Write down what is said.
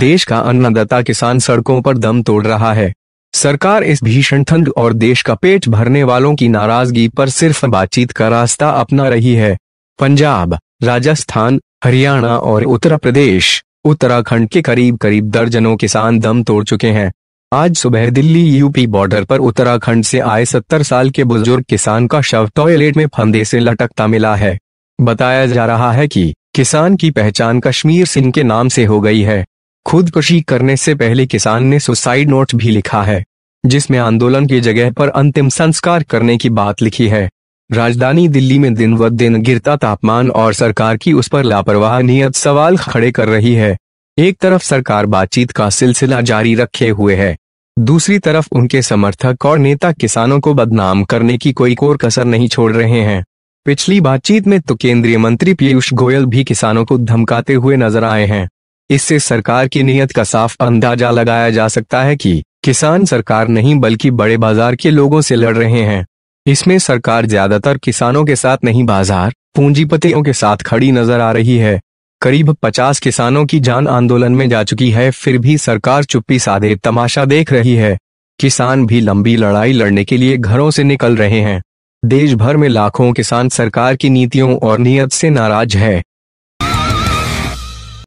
देश का अन्नदाता किसान सड़कों पर दम तोड़ रहा है सरकार इस भीषण ठंड और देश का पेट भरने वालों की नाराजगी पर सिर्फ बातचीत का रास्ता अपना रही है पंजाब राजस्थान हरियाणा और उत्तर प्रदेश उत्तराखंड के करीब करीब दर्जनों किसान दम तोड़ चुके हैं आज सुबह दिल्ली यूपी बॉर्डर पर उत्तराखंड से आए सत्तर साल के बुजुर्ग किसान का शव टॉयलेट में फंदे से लटकता मिला है बताया जा रहा है कि किसान की पहचान कश्मीर सिंह के नाम से हो गई है खुदकुशी करने से पहले किसान ने सुसाइड नोट भी लिखा है जिसमें आंदोलन की जगह पर अंतिम संस्कार करने की बात लिखी है राजधानी दिल्ली में दिन व दिन गिरता तापमान और सरकार की उस पर लापरवाह नियत सवाल खड़े कर रही है एक तरफ सरकार बातचीत का सिलसिला जारी रखे हुए है दूसरी तरफ उनके समर्थक और नेता किसानों को बदनाम करने की कोई कोर कसर नहीं छोड़ रहे हैं पिछली बातचीत में तो केंद्रीय मंत्री पीयूष गोयल भी किसानों को धमकाते हुए नजर आए हैं इससे सरकार की नीयत का साफ अंदाजा लगाया जा सकता है कि किसान सरकार नहीं बल्कि बड़े बाजार के लोगों से लड़ रहे हैं इसमें सरकार ज्यादातर किसानों के साथ नहीं बाजार पूंजीपतियों के साथ खड़ी नजर आ रही है करीब 50 किसानों की जान आंदोलन में जा चुकी है फिर भी सरकार चुप्पी साधे तमाशा देख रही है किसान भी लंबी लड़ाई लड़ने के लिए घरों से निकल रहे हैं देश भर में लाखों किसान सरकार की नीतियों और नीयत से नाराज है